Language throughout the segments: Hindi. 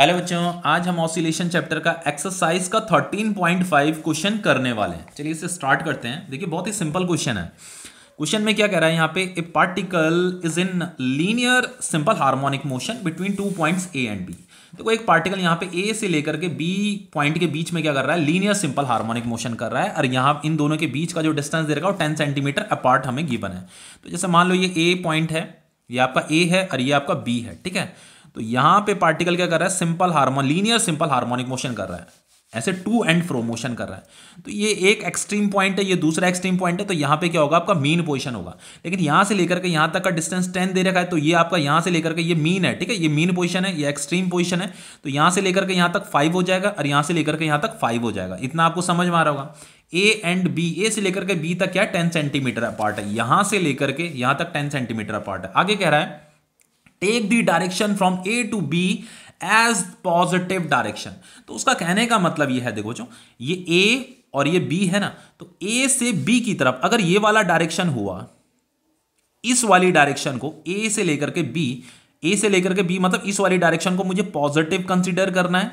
हेलो बच्चों आज हम ऑसिलेशन चैप्टर का एक्सरसाइज का 13.5 क्वेश्चन करने वाले हैं चलिए इसे स्टार्ट करते हैं देखिए बहुत ही सिंपल क्वेश्चन है क्वेश्चन में क्या कह रहा है यहाँ पे A particle is in linear simple harmonic motion between two points A and B देखो एक पार्टिकल यहाँ पे ए से लेकर के बी पॉइंट के बीच में क्या कर रहा है लीनियर सिंपल हार्मोनिक मोशन कर रहा है और यहाँ इन दोनों के बीच का जो डिस्टेंस दे रखा है वो टेन सेंटीमीटर अपार्ट हमें गिवन है तो जैसे मान लो ये ए पॉइंट है ये आपका ए है और ये आपका बी है ठीक है तो यहां पे पार्टिकल क्या कर रहा है simple harmonic linear simple harmonic motion कर रहा है ऐसे टू एंड फ्रो मोशन कर रहा है तो ये एक एक्सट्रीम पॉइंट है ये दूसरा एक्सट्रीम पॉइंट है तो यहां पे क्या होगा आपका मीन पोजीशन होगा लेकिन यहां से लेकर के यहां तक का डिस्टेंस टेन दे रखा है तो ये आपका यहां से लेकर के ये मीन है ठीक है ये मीन पोजीशन है ये एक्सट्रीम पोजीशन है तो यहां से लेकर के यहां तक फाइव हो जाएगा और यहां से लेकर के यहां तक फाइव हो जाएगा इतना आपको समझ में आ रहा होगा ए एंड बी ए से लेकर के बी तक क्या टेन सेंटीमीटर पार्ट है यहां से लेकर के यहां तक टेन सेंटीमीटर पार्ट है आगे कह रहा है take the direction from A to B as positive direction तो उसका कहने का मतलब यह है देखो जो ये ए और ये बी है ना तो ए से बी की तरफ अगर ये वाला डायरेक्शन हुआ इस वाली डायरेक्शन को ए से लेकर के बी ए से लेकर के बी मतलब इस वाली डायरेक्शन को मुझे पॉजिटिव कंसिडर करना है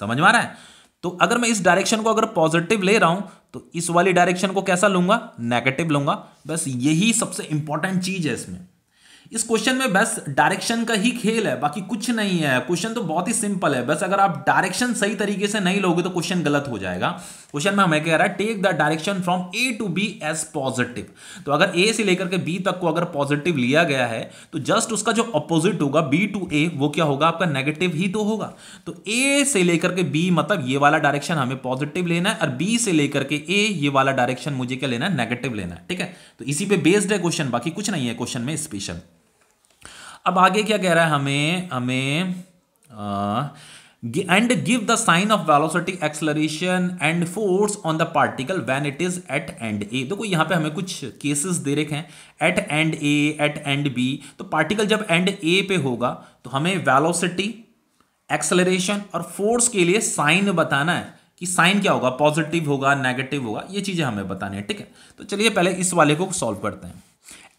समझ में आ रहा है तो अगर मैं इस डायरेक्शन को अगर पॉजिटिव ले रहा हूं तो इस वाली डायरेक्शन को कैसा लूंगा नेगेटिव लूंगा बस यही सबसे इंपॉर्टेंट चीज है इसमें इस क्वेश्चन में बस डायरेक्शन का ही खेल है बाकी कुछ नहीं है क्वेश्चन तो बहुत ही सिंपल है बस अगर आप डायरेक्शन सही तरीके से नहीं लोगे तो क्वेश्चन गलत हो जाएगा क्वेश्चन में हमें कह रहा है take the direction from A to B as positive तो अगर ए से लेकर के बी तक को अगर पॉजिटिव लिया गया है तो जस्ट उसका जो अपोजिट होगा बी टू ए वो क्या होगा आपका नेगेटिव ही तो होगा तो ए से लेकर के बी मतलब ये वाला डायरेक्शन हमें पॉजिटिव लेना है और बी से लेकर के ए ये वाला डायरेक्शन मुझे क्या लेना है नेगेटिव लेना है ठीक है तो इसी पे बेस्ड है क्वेश्चन बाकी कुछ नहीं है क्वेश्चन में स्पेशल अब आगे क्या कह रहा है हमें हमें and give the sign of velocity acceleration and force on the particle when it is at end A देखो यहां पे हमें कुछ केसेस दे रखे हैं at end A at end B तो पार्टिकल जब एंड ए पे होगा तो हमें वेलोसिटी एक्सलरेशन और फोर्स के लिए साइन बताना है कि साइन क्या होगा पॉजिटिव होगा नेगेटिव होगा ये चीज़ें हमें बतानी है ठीक है तो चलिए पहले इस वाले को सॉल्व करते हैं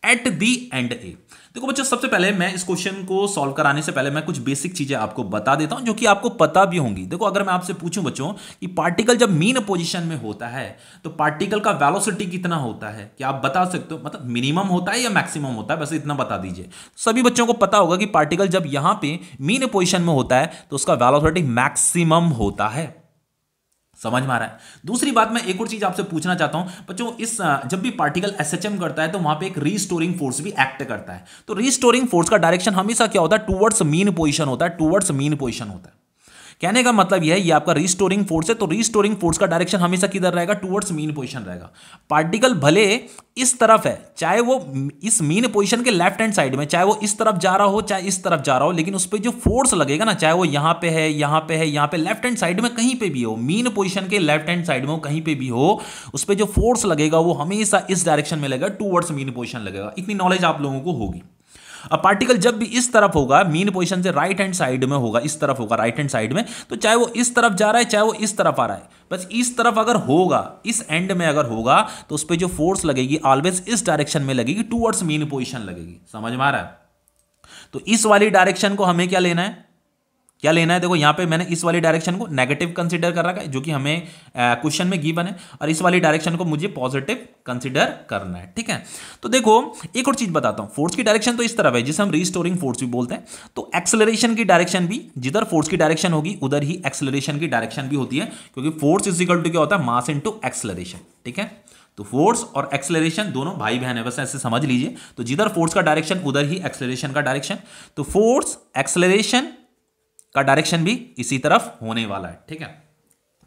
एट दी एंड ए देखो बच्चों सबसे पहले मैं इस क्वेश्चन को सॉल्व कराने से पहले मैं कुछ बेसिक चीजें आपको बता देता हूं जो कि आपको पता भी होंगी देखो अगर मैं आपसे पूछूं बच्चों कि पार्टिकल जब मीन पोजीशन में होता है तो पार्टिकल का वेलोसिटी कितना होता है क्या आप बता सकते हो मतलब मिनिमम होता है या मैक्सिमम होता है बस इतना बता दीजिए सभी बच्चों को पता होगा कि पार्टिकल जब यहां पर मीन पोजिशन में होता है तो उसका वेलोसिटी मैक्सिमम होता है समझ में आ रहा है दूसरी बात मैं एक और चीज आपसे पूछना चाहता हूं बच्चों इस जब भी पार्टिकल एस करता है तो वहां पे एक रीस्टोरिंग फोर्स भी एक्ट करता है तो रीस्टोरिंग फोर्स का डायरेक्शन हमेशा क्या होता है टूवर्ड्स मीन पोजिशन होता है टूवर्ड्स मीन पोजिशन होता है कहने का मतलब यह है ये आपका रिस्टोरिंग फोर्स है तो रिस्टोरिंग फोर्स का डायरेक्शन हमेशा किधर रहेगा टूवर्ड्स मीन पोजिशन रहेगा पार्टिकल भले इस तरफ है चाहे वो इस मीन पोजिशन के लेफ्ट हैंड साइड में चाहे वो इस तरफ जा रहा हो चाहे इस तरफ जा रहा हो लेकिन उस पर जो फोर्स लगेगा ना चाहे वो यहाँ पे है यहाँ पे है यहाँ पे लेफ्ट हैंड साइड में कहीं पे भी हो मीन पोजिशन के लेफ्ट हैंड साइड में हो कहीं पे भी हो उस पर जो फोर्स लगेगा वो हमेशा इस डायरेक्शन में लगेगा टूवर्ड्स मीन पोजिशन लगेगा इतनी नॉलेज आप लोगों को होगी अब पार्टिकल जब भी इस तरफ होगा मीन पोजिशन से राइट हैंड साइड में होगा इस तरफ होगा राइट हैंड साइड में तो चाहे वो इस तरफ जा रहा है चाहे वो इस तरफ आ रहा है बस इस तरफ अगर होगा इस एंड में अगर होगा तो उस पर जो फोर्स लगेगी ऑलवेज इस डायरेक्शन में लगेगी टूवर्ड्स मीन पोजिशन लगेगी समझ में आ रहा है तो इस वाली डायरेक्शन को हमें क्या लेना है क्या लेना है देखो यहाँ पे मैंने इस वाली डायरेक्शन को नेगेटिव कंसिडर कर रखा है जो कि हमें क्वेश्चन में गिवन है और इस वाली डायरेक्शन को मुझे पॉजिटिव कंसिडर करना है ठीक है तो देखो एक और चीज बताता हूँ फोर्स की डायरेक्शन तो इस तरफ है जिसे हम रिस्टोरिंग फोर्स भी बोलते हैं तो एक्सेलरेशन की डायरेक्शन भी जिधर फोर्स की डायरेक्शन होगी उधर ही एक्सेलरेशन की डायरेक्शन भी होती है क्योंकि फोर्स इज इक्वल टू क्या होता है मास टू एक्सेलरेशन ठीक है तो फोर्स और एक्सेलरेशन दोनों भाई बहन है बस ऐसे समझ लीजिए तो जिधर फोर्स का डायरेक्शन उधर ही एक्सेलरेशन का डायरेक्शन तो फोर्स एक्सेलरेशन का डायरेक्शन भी इसी तरफ होने वाला है ठीक है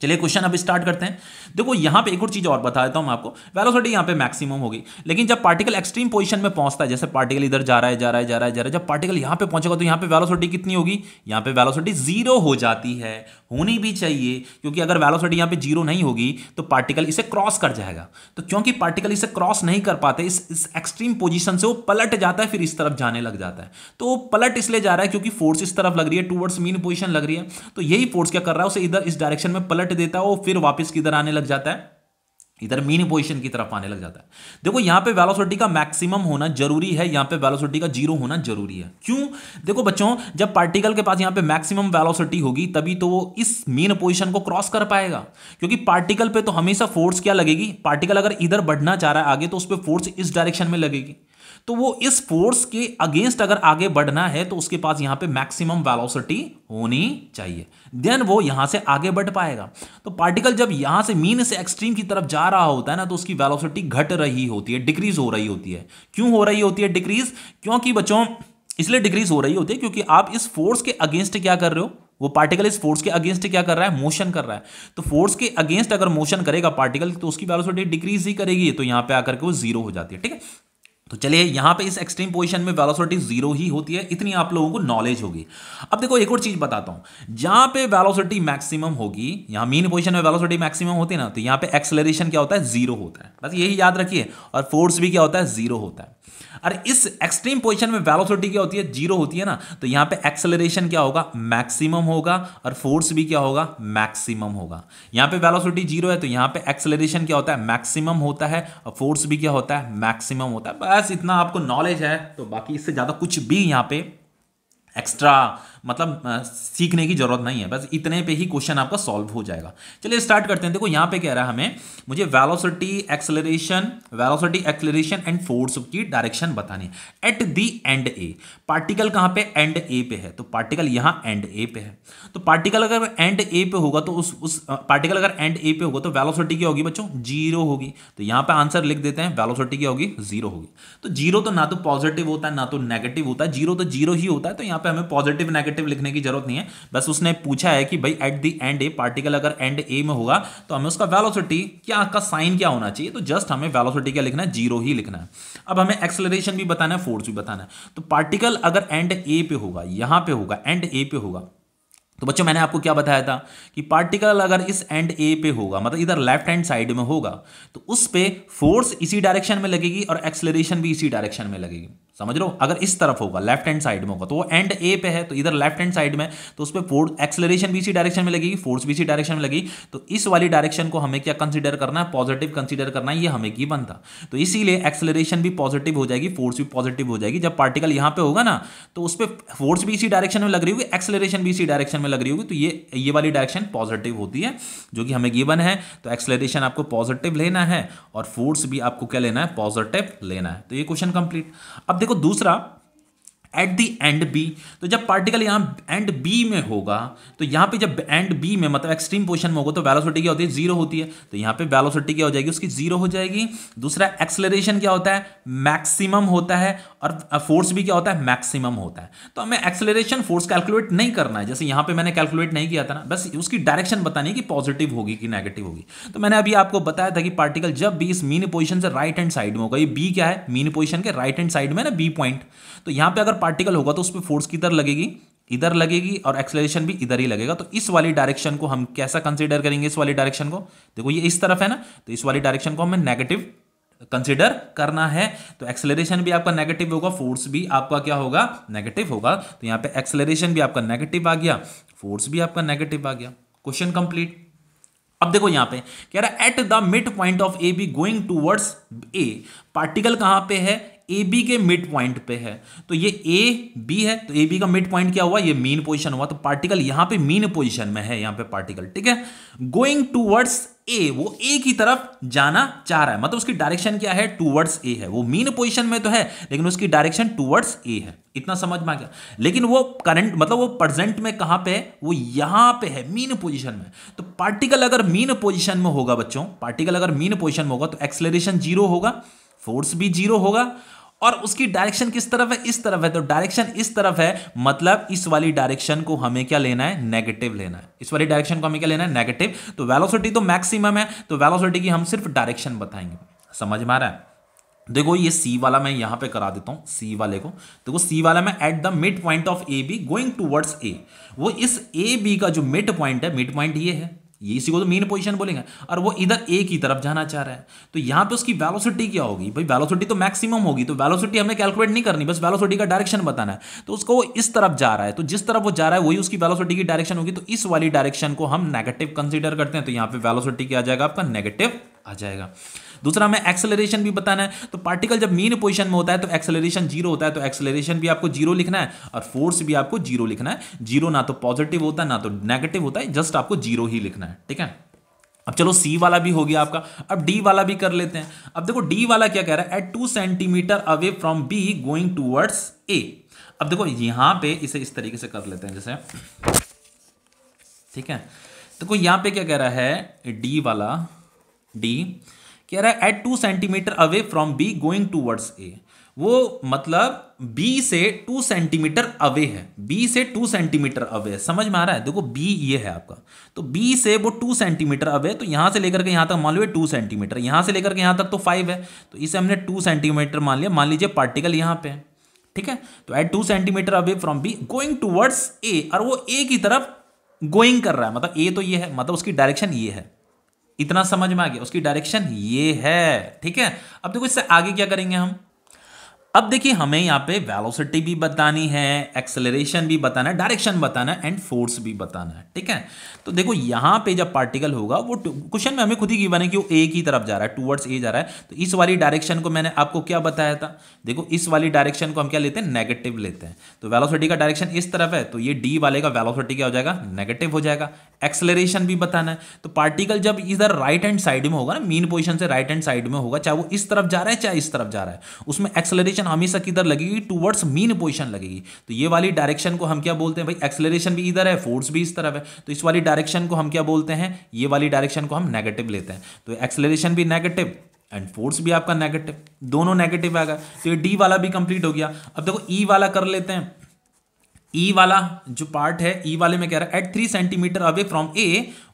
चलिए क्वेश्चन अब स्टार्ट करते हैं देखो यहाँ पे एक और चीज़ और बता देता हूँ मैं आपको वेलोसिटी यहाँ पे मैक्सिमम होगी लेकिन जब पार्टिकल एक्सट्रीम पोजीशन में पहुंचता है जैसे पार्टिकल इधर जा रहा है जा रहा है जा रहा है जा रहा है जब पार्टिकल यहाँ पे पहुंचेगा तो यहाँ पे वेलोसिटी कितनी होगी यहाँ पे वेलोसिटी जीरो हो जाती है होनी भी चाहिए क्योंकि अगर वेलोसिटी यहाँ पे जीरो नहीं होगी तो पार्टिकल इसे क्रॉस कर जाएगा तो क्योंकि पार्टिकल इसे क्रॉस नहीं कर पाते इस इस एक्सट्रीम पोजीशन से वो पलट जाता है फिर इस तरफ जाने लग जाता है तो वो पलट इसलिए जा रहा है क्योंकि फोर्स इस तरफ लग रही है टूवर्ड्स मीन पोजिशन लग रही है तो यही फोर्स क्या कर रहा है उसे इधर इस डायरेक्शन में पलट देता है वो फिर वापस किधर आने लग जाता है इधर मीन पोजिशन की तरफ आने लग जाता है देखो यहां पे वेलोसिटी का मैक्सिमम होना जरूरी है यहाँ पे वेलोसिटी का जीरो होना जरूरी है क्यों देखो बच्चों जब पार्टिकल के पास यहाँ पे मैक्सिमम वेलोसिटी होगी तभी तो वो इस मीन पोजिशन को क्रॉस कर पाएगा क्योंकि पार्टिकल पे तो हमेशा फोर्स क्या लगेगी पार्टिकल अगर इधर बढ़ना चाह रहा है आगे तो उस पर फोर्स इस डायरेक्शन में लगेगी तो वो इस फोर्स के अगेंस्ट अगर आगे बढ़ना है तो उसके पास यहां पे मैक्सिमम वेलोसिटी होनी चाहिए देन वो यहां से आगे बढ़ पाएगा तो पार्टिकल जब यहां से मीन से एक्सट्रीम की तरफ जा रहा होता है ना तो उसकी वेलोसिटी घट रही होती है डिक्रीज हो रही होती है क्यों हो रही होती है डिक्रीज क्योंकि बच्चों इसलिए डिक्रीज हो रही होती है क्योंकि आप इस फोर्स के अगेंस्ट क्या कर रहे हो वो पार्टिकल इस फोर्स के अगेंस्ट क्या कर रहा है मोशन कर रहा है तो फोर्स के अगेंस्ट अगर मोशन करेगा पार्टिकल तो उसकी वेलोसिटी डिक्रीज ही करेगी तो यहां पे आकर के वो जीरो हो जाती है ठीक है तो चलिए यहां पे इस एक्सट्रीम पोजीशन में वेलोसिटी जीरो ही होती है इतनी आप लोगों को नॉलेज होगी अब देखो एक और चीज बताता हूं जहां पे वेलोसिटी मैक्सिमम होगी यहां मीन पोजीशन में वेलोसिटी मैक्सिमम होती है ना तो यहां पे एक्सेलरेशन क्या होता है जीरो होता है बस यही याद रखिए और फोर्स भी क्या होता है जीरो होता है अरे इस एक्सट्रीम पोजिशन में वेलोसिटी क्या होती है जीरो होती है ना तो यहां पे एक्सेलरेशन क्या होगा मैक्सिमम होगा और फोर्स भी क्या होगा मैक्सिमम होगा यहां पे वेलोसिटी जीरो है तो यहां पे एक्सेलरेशन क्या होता है मैक्सिमम होता है और फोर्स भी क्या होता है मैक्सिमम होता है बस इतना आपको नॉलेज है तो बाकी इससे ज़्यादा कुछ भी यहां पर एक्स्ट्रा मतलब सीखने की जरूरत नहीं है बस इतने पे ही क्वेश्चन आपका सॉल्व हो जाएगा चलिए स्टार्ट करते हैं देखो यहाँ पे कह रहा है हमें मुझे velocity acceleration velocity acceleration and force की डायरेक्शन बतानी है at the end A particle कहाँ पे एंड ए पे है तो पार्टिकल यहाँ एंड ए पे है तो पार्टिकल अगर एंड ए पे होगा तो उस उस पार्टिकल अगर एंड ए पे होगा तो वेलोसिटी क्या होगी बच्चों जीरो होगी तो यहाँ पे आंसर लिख देते हैं वेलोसिटी क्या होगी जीरो होगी तो जीरो तो ना तो पॉजिटिव होता है ना तो नेगेटिव होता है जीरो तो जीरो ही होता है तो यहाँ पे हमें पॉजिटिव नेगेटिव नेगेटिव लिखने की जरूरत नहीं है बस उसने पूछा है कि भाई at the end A particle अगर एंड ए में होगा तो हमें उसका वेलोसिटी क्या का साइन क्या होना चाहिए तो जस्ट हमें वेलोसिटी क्या लिखना है जीरो ही लिखना है अब हमें एक्सेलरेशन भी बताना है फोर्स भी बताना है तो पार्टिकल अगर एंड ए पे होगा यहां पर होगा एंड ए पे होगा तो बच्चों मैंने आपको क्या बताया था कि पार्टिकल अगर इस एंड ए पे होगा मतलब इधर लेफ्ट हैंड साइड में होगा तो उस पे फोर्स इसी डायरेक्शन में लगेगी और एक्सलेशन भी इसी डायरेक्शन में लगेगी समझ लो अगर इस तरफ होगा लेफ्ट हैंड साइड में होगा तो वो एंड ए पे है तो इधर लेफ्ट हैंड साइड में तो उस पर फोर्स भी इसी डायरेक्शन में लगेगी फोर्स भी इसी डायरेक्शन में लगेगी तो इस वाली डायरेक्शन को हमें क्या कंसिडर करना है पॉजिटिव कंसिडर करना है ये हमें की बनता तो इसीलिए एक्सेलरेशन भी पॉजिटिव हो जाएगी फोर्स भी पॉजिटिव हो जाएगी जब पार्टिकल यहाँ पे होगा ना तो उस पर फोर्स भी इसी डायरेक्शन में लग रही होगी एक्सलेशन भी इसी डायरेक्शन हमें लग रही होगी तो ये ये वाली डायरेक्शन पॉजिटिव होती है जो कि हमें गिवन है तो एक्सलेशन आपको पॉजिटिव लेना है और फोर्स भी आपको क्या लेना है पॉजिटिव लेना है तो ये क्वेश्चन कंप्लीट अब देखो दूसरा एट दी एंड बी तो जब पार्टिकल यहाँ एंड बी में होगा तो यहाँ पे जब एंड बी में मतलब एक्सट्रीम पोजिशन में होगा तो वेलोसिटी क्या होती है जीरो होती है तो यहाँ पे वेलोसिटी क्या हो जाएगी उसकी जीरो हो जाएगी दूसरा एक्सलरेशन क्या होता है मैक्सिमम होता है और फोर्स भी क्या होता है मैक्सिमम होता है तो हमें एक्सलरेशन फोर्स कैलकुलेट नहीं करना है जैसे यहाँ पे मैंने कैलकुलेट नहीं किया था ना बस उसकी डायरेक्शन बतानी है कि पॉजिटिव होगी कि नेगेटिव होगी तो मैंने अभी आपको बताया था कि पार्टिकल जब भी इस मीन पोजिशन से राइट हैंड साइड में होगा ये बी क्या है मीन पोजिशन के राइट हैंड साइड में ना बी पॉइंट तो यहाँ पे अगर पार्टिकल होगा तो उस पर फोर्स किधर लगेगी इधर लगेगी और एक्सलेशन भी इधर ही लगेगा तो इस वाली डायरेक्शन को हम कैसा कंसिडर करेंगे इस वाली डायरेक्शन को देखो ये इस तरफ है ना तो इस वाली डायरेक्शन को हमें नेगेटिव कंसिडर करना है तो एक्सेलरेशन भी आपका नेगेटिव होगा फोर्स भी आपका क्या होगा नेगेटिव होगा तो यहाँ पे एक्सेलरेशन भी आपका नेगेटिव आ गया फोर्स भी आपका नेगेटिव आ गया क्वेश्चन कंप्लीट अब देखो यहां पे कह रहा है at the mid point of A B going towards A particle कहां पे है ए बी के मिड पॉइंट पे है तो ये ए बी है तो ए बी का मिड पॉइंट क्या हुआ ये मीन पोजिशन हुआ तो पार्टिकल यहां पे मीन पोजिशन में है यहां पे पार्टिकल ठीक है गोइंग टूवर्ड्स ए वो ए की तरफ जाना चाह रहा है मतलब उसकी डायरेक्शन क्या है टूवर्ड्स ए है वो मीन पोजिशन में तो है लेकिन उसकी डायरेक्शन टूवर्ड्स ए है इतना समझ में आ गया लेकिन वो करंट मतलब वो प्रेजेंट में कहां पे है वो यहां पे है मीन पोजीशन में तो पार्टिकल अगर मीन पोजीशन में होगा बच्चों पार्टिकल अगर मीन पोजीशन में होगा तो एक्सलेशन जीरो होगा फोर्स भी जीरो होगा और उसकी डायरेक्शन किस तरफ है इस तरफ है तो डायरेक्शन इस तरफ है मतलब इस वाली डायरेक्शन को हमें क्या लेना है नेगेटिव लेना है इस वाली डायरेक्शन को हमें क्या लेना है नेगेटिव तो वेलोसिटी तो मैक्सिमम है तो वेलोसिटी की हम सिर्फ डायरेक्शन बताएंगे समझ में आ रहा है देखो ये सी वाला मैं यहाँ पे करा देता हूँ सी वाले को देखो सी वाला मैं at the mid point of A B going towards A वो इस ए बी का जो मिड पॉइंट है मिड पॉइंट ये है ये इसी को तो मेन पोजिशन बोलेंगे और वो इधर ए की तरफ जाना चाह रहा है तो यहाँ पे उसकी वेलोसिटी क्या होगी भाई वेलोसिटी तो मैक्सिमम होगी तो वेलोसिटी हमें कैलकुलेट नहीं करनी बस वेलोसिटी का डायरेक्शन बताना है तो उसको वो इस तरफ जा रहा है तो जिस तरफ वो जा रहा है वही उसकी वेलोसिटी की डायरेक्शन होगी तो इस वाली डायरेक्शन को हम नेगेटिव कंसिडर करते हैं तो यहाँ पे वेलोसिटी क्या आ जाएगा आपका नेगेटिव आ जाएगा दूसरा हमें एक्सेलरेशन भी बताना है तो पार्टिकल जब मीन पोजिशन में होता है तो एक्सेलरेशन जीरो होता है तो एक्सेलरेशन भी आपको जीरो लिखना है और फोर्स भी आपको जीरो लिखना है जीरो ना तो पॉजिटिव तो होता है ना तो नेगेटिव होता है जस्ट आपको जीरो ही लिखना है ठीक है अब चलो सी वाला भी हो गया आपका अब डी वाला भी कर लेते हैं अब देखो डी वाला क्या कह रहा है at two centimetre away from B going towards A अब देखो यहां पे इसे इस तरीके से कर लेते हैं जैसे ठीक है देखो यहां पे क्या कह रहा है डी वाला डी कह रहा है at two centimetre away from B going towards A वो मतलब बी से टू सेंटीमीटर अवे है बी से टू सेंटीमीटर अवे है समझ में आ रहा है देखो बी ये है आपका तो बी से वो टू सेंटीमीटर अवे तो यहां से लेकर के यहां तक मान लो टू सेंटीमीटर यहां से लेकर के यहां तक तो फाइव है तो इसे हमने टू सेंटीमीटर मान लिया मान लीजिए पार्टिकल यहां पे है ठीक है तो at two centimetre away from B going towards A और वो ए की तरफ गोइंग कर रहा है मतलब ए तो ये है मतलब उसकी डायरेक्शन ये है इतना समझ में आ गया उसकी डायरेक्शन ये है ठीक है अब देखो इससे आगे क्या करेंगे हम अब देखिए हमें यहां पे वेलोसिटी भी बतानी है एक्सेलरेशन भी बताना है डायरेक्शन बताना है एंड फोर्स भी बताना है ठीक है तो देखो यहां पे जब पार्टिकल होगा वो क्वेश्चन में हमें खुद ही की बने कि वो ए की तरफ जा रहा है टूवर्ड्स ए जा रहा है तो इस वाली डायरेक्शन को मैंने आपको क्या बताया था देखो इस वाली डायरेक्शन को हम क्या लेते हैं नेगेटिव लेते हैं तो वेलोसिटी का डायरेक्शन इस तरफ है तो ये डी वाले का वेलोसिटी क्या हो जाएगा नेगेटिव हो जाएगा एक्सलरेशन भी बताना है तो पार्टिकल जब इधर राइट हैंड साइड में होगा ना मीन पोजिशन से राइट हैंड साइड में होगा चाहे वो इस तरफ जा रहा है चाहे इस तरफ जा रहा है उसमें एक्सलरेशन हमेशा किधर लगेगी टूवर्ड्स मीन पोजिशन लगेगी तो ये वाली डायरेक्शन को हम क्या बोलते हैं भाई एक्सलरेशन भी इधर है फोर्स भी इस तरफ है तो इस वाली डायरेक्शन को हम क्या बोलते हैं ये वाली डायरेक्शन को हम नेगेटिव लेते हैं तो एक्सलरेशन भी नेगेटिव एंड फोर्स भी आपका नेगेटिव दोनों नेगेटिव आएगा तो ये डी वाला भी कंप्लीट हो गया अब देखो ई e वाला कर लेते हैं ई e वाला जो पार्ट है ई e वाले में कह रहा है at three centimetre away from A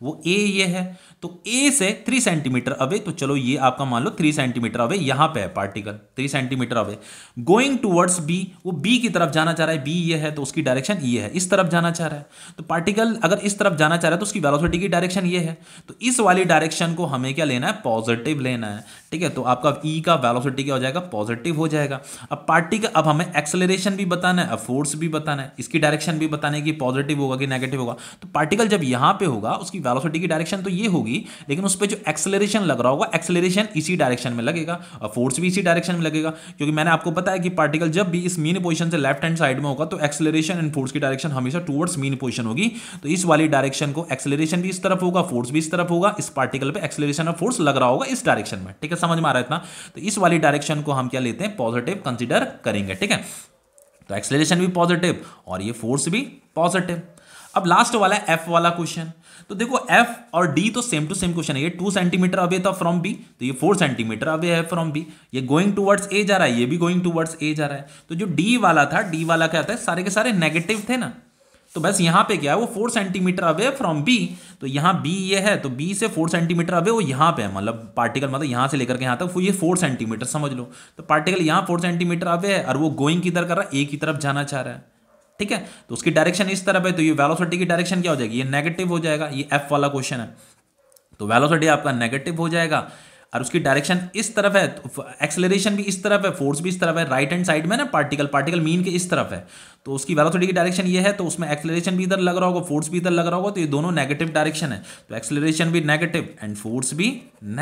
वो ए ये है तो ए से थ्री सेंटीमीटर अवे तो चलो ये आपका मान लो थ्री सेंटीमीटर अवे यहां पे है particle three centimetre away going towards B वो बी की तरफ जाना चाह रहा है बी ये है तो उसकी डायरेक्शन ये e है इस तरफ जाना चाह रहा है तो पार्टिकल अगर इस तरफ जाना चाह रहा है तो उसकी वेलोसिटी की डायरेक्शन ये है तो इस वाली डायरेक्शन को हमें क्या लेना है पॉजिटिव लेना है ठीक है तो आपका ई e का वेलोसिटी क्या हो जाएगा पॉजिटिव हो जाएगा अब पार्टिकल अब हमें एक्सेलरेशन भी बताना है अब फोर्स भी बताना है इसकी डायरेक्शन भी बताने की पॉजिटिव होगा कि नेगेटिव होगा तो पार्टिकल जब यहाँ पे होगा उसकी वेलोसिटी की डायरेक्शन तो ये होगी लेकिन उस पर जो एक्सेलरेशन लग रहा होगा एक्सेलरेशन इसी डायरेक्शन में लगेगा और फोर्स भी इसी डायरेक्शन में लगेगा क्योंकि मैंने आपको बताया कि पार्टिकल जब भी इस मीन पोजिशन से लेफ्ट हैंड साइड में होगा तो एक्सेलरेशन एंड फोर्स की डायरेक्शन हमेशा टूवर्ड्स मीन पोजिशन होगी तो इस वाली डायरेक्शन को एक्सेलरेशन भी इस तरफ होगा फोर्स भी इस तरफ होगा इस पार्टिकल पर एक्सेलरेशन और फोर्स लग रहा होगा इस डायरेक्शन में ठीक है समझ में आ रहा है इतना तो इस वाली डायरेक्शन को हम क्या लेते हैं पॉजिटिव कंसिडर करेंगे ठीक है तो एक्सेलरेशन भी पॉजिटिव और ये फोर्स भी पॉजिटिव अब लास्ट वाला है एफ वाला क्वेश्चन तो देखो एफ और डी तो सेम टू सेम क्वेश्चन है ये टू सेंटीमीटर अवे था फ्रॉम बी तो ये फोर सेंटीमीटर अवे है फ्रॉम बी ये गोइंग टूवर्ड्स ए जा रहा है ये भी गोइंग टूवर्ड्स ए जा रहा है तो जो डी वाला था डी वाला क्या है सारे के सारे नेगेटिव थे ना तो बस यहाँ पे क्या है वो four centimetre away from B तो यहाँ बी ये है तो बी से फोर सेंटीमीटर अवे वो यहाँ पे है मतलब पार्टिकल मतलब यहाँ से लेकर के यहाँ तक ये फोर सेंटीमीटर समझ लो तो पार्टिकल यहाँ फोर सेंटीमीटर अवे है और वो गोइंग किधर कर रहा है ए की तरफ जाना चाह रहा है ठीक है तो उसकी डायरेक्शन इस तरफ है तो ये वेलोसिटी की डायरेक्शन क्या हो जाएगी ये नेगेटिव हो जाएगा ये एफ वाला क्वेश्चन है तो वेलोसिटी आपका नेगेटिव हो जाएगा और उसकी डायरेक्शन इस तरफ है एक्सेलरेशन तो भी इस तरफ है फोर्स भी इस तरफ है राइट हैंड साइड में ना पार्टिकल पार्टिकल मीन के इस तरफ है तो उसकी वेलोसिटी की डायरेक्शन ये है तो उसमें एक्सेलरेशन भी इधर लग रहा होगा फोर्स भी इधर लग रहा होगा तो ये दोनों नेगेटिव डायरेक्शन है तो एक्सेलरेशन भी नेगेटिव एंड फोर्स भी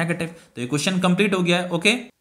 नेगेटिव तो ये क्वेश्चन कंप्लीट हो गया है ओके